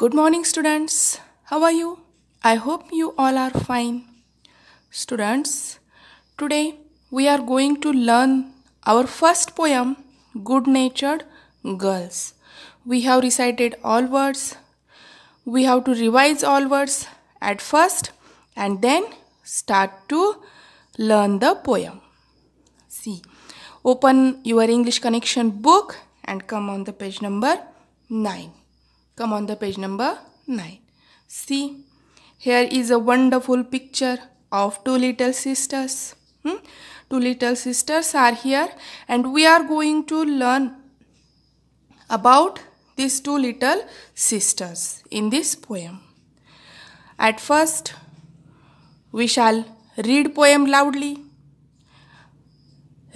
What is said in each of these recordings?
Good morning students. How are you? I hope you all are fine. Students, today we are going to learn our first poem, Good Natured Girls. We have recited all words. We have to revise all words at first and then start to learn the poem. See, open your English connection book and come on the page number 9. Come on the page number 9. See, here is a wonderful picture of two little sisters. Hmm? Two little sisters are here and we are going to learn about these two little sisters in this poem. At first, we shall read poem loudly.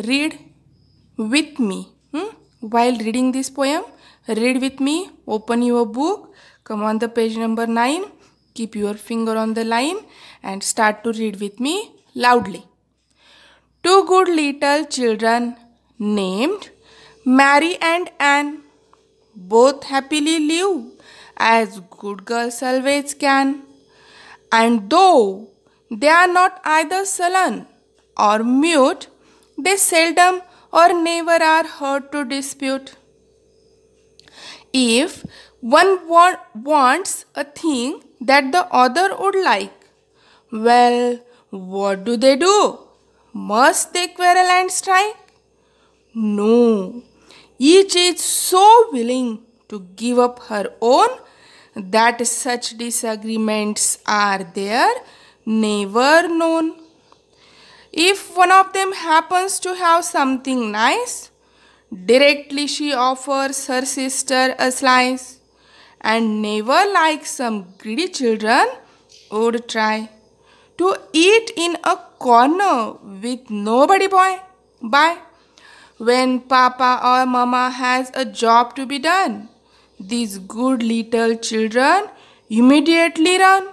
Read with me hmm? while reading this poem Read with me. Open your book. Come on the page number 9. Keep your finger on the line and start to read with me loudly. Two good little children named Mary and Anne both happily live as good girls always can. And though they are not either sullen or mute, they seldom or never are heard to dispute if one wa wants a thing that the other would like. Well, what do they do? Must they quarrel and strike? No. Each is so willing to give up her own that such disagreements are there, never known. If one of them happens to have something nice, Directly she offers her sister a slice and never like some greedy children would try to eat in a corner with nobody boy by when papa or mama has a job to be done these good little children immediately run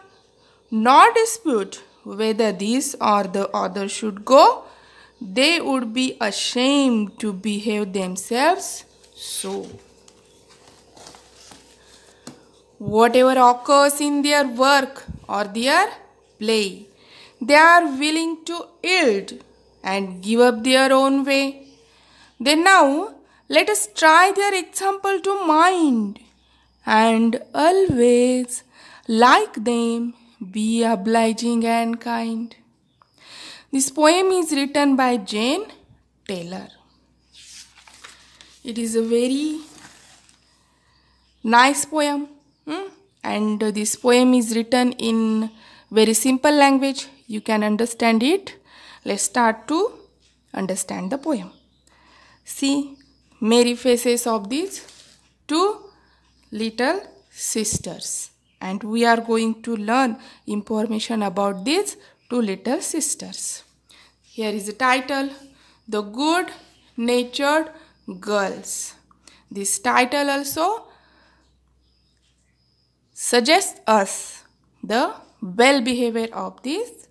nor dispute whether this or the other should go they would be ashamed to behave themselves so. Whatever occurs in their work or their play, they are willing to yield and give up their own way. Then now, let us try their example to mind and always, like them, be obliging and kind. This poem is written by Jane Taylor. It is a very nice poem hmm? and this poem is written in very simple language. You can understand it. Let's start to understand the poem. See merry faces of these two little sisters and we are going to learn information about these two little sisters. Here is the title, The Good Natured Girls. This title also suggests us the well behavior of these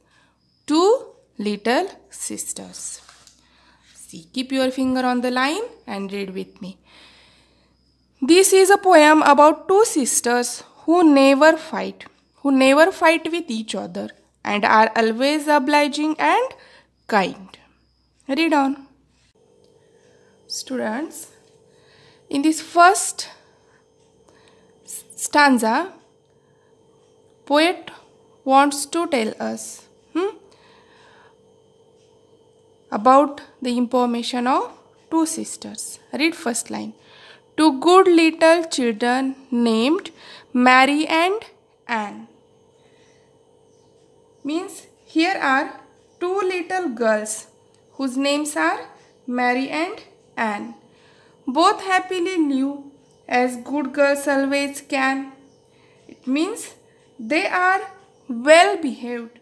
two little sisters. See, keep your finger on the line and read with me. This is a poem about two sisters who never fight, who never fight with each other and are always obliging and kind. Read on. Students, in this first stanza, poet wants to tell us hmm, about the information of two sisters. Read first line. Two good little children named Mary and Anne. Means here are two little girls whose names are Mary and Anne. Both happily knew as good girls always can. It means they are well behaved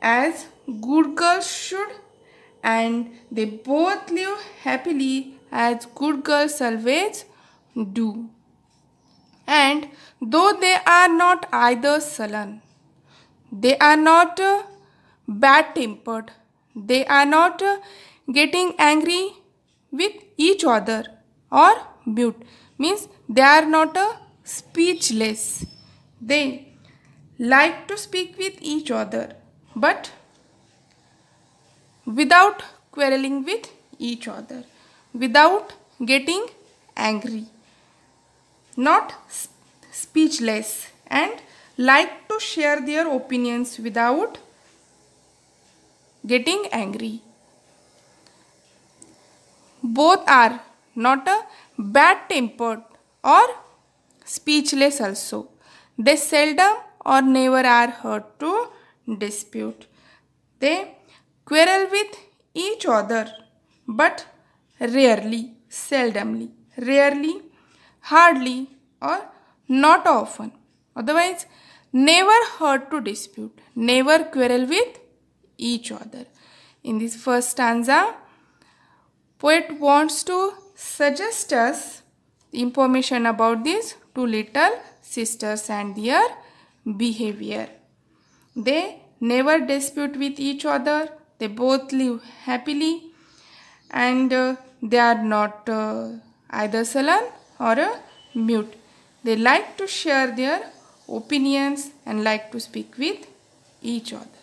as good girls should and they both live happily as good girls always do. And though they are not either sullen, they are not uh, bad tempered. They are not uh, getting angry with each other or mute. Means they are not uh, speechless. They like to speak with each other but without quarreling with each other. Without getting angry. Not speechless and like to share their opinions without getting angry. Both are not a bad tempered or speechless also. They seldom or never are heard to dispute. They quarrel with each other but rarely, seldomly, rarely, hardly or not often. Otherwise, never hurt to dispute, never quarrel with each other. In this first stanza, poet wants to suggest us information about these two little sisters and their behavior. They never dispute with each other. They both live happily and uh, they are not uh, either sullen or uh, mute. They like to share their opinions and like to speak with each other.